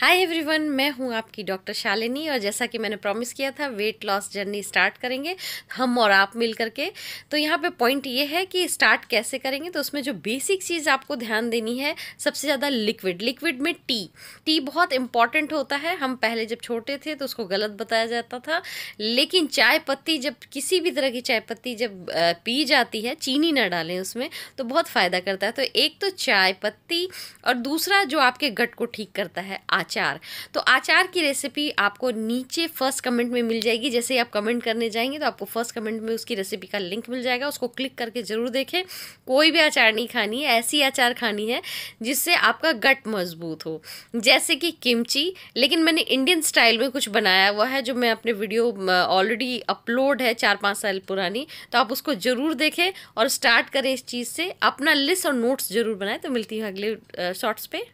hi everyone मैं हूं आपकी डॉक्टर शालिनी और जैसा कि मैंने प्रॉमिस किया था वेट लॉस जर्नी स्टार्ट करेंगे हम और आप मिल करके तो यहाँ पे पॉइंट ये है कि स्टार्ट कैसे करेंगे तो उसमें जो बेसिक चीज़ आपको ध्यान देनी है सबसे ज़्यादा लिक्विड लिक्विड में टी टी बहुत इंपॉर्टेंट होता है हम पहले जब छोटे थे तो उसको गलत बताया जाता था लेकिन चाय पत्ती जब किसी भी तरह की चाय पत्ती जब पी जाती है चीनी ना डालें उसमें तो बहुत फ़ायदा करता है तो एक तो चाय पत्ती और दूसरा जो आपके गट को ठीक करता है आज आचार तो आचार की रेसिपी आपको नीचे फर्स्ट कमेंट में मिल जाएगी जैसे ही आप कमेंट करने जाएंगे तो आपको फर्स्ट कमेंट में उसकी रेसिपी का लिंक मिल जाएगा उसको क्लिक करके ज़रूर देखें कोई भी अचार नहीं खानी है ऐसी अचार खानी है जिससे आपका गट मजबूत हो जैसे कि किमची लेकिन मैंने इंडियन स्टाइल में कुछ बनाया हुआ है जो मैं अपने वीडियो ऑलरेडी अपलोड है चार पाँच साल पुरानी तो आप उसको ज़रूर देखें और स्टार्ट करें इस चीज़ से अपना लिस्ट और नोट्स ज़रूर बनाएं तो मिलती हूँ अगले शॉर्ट्स पे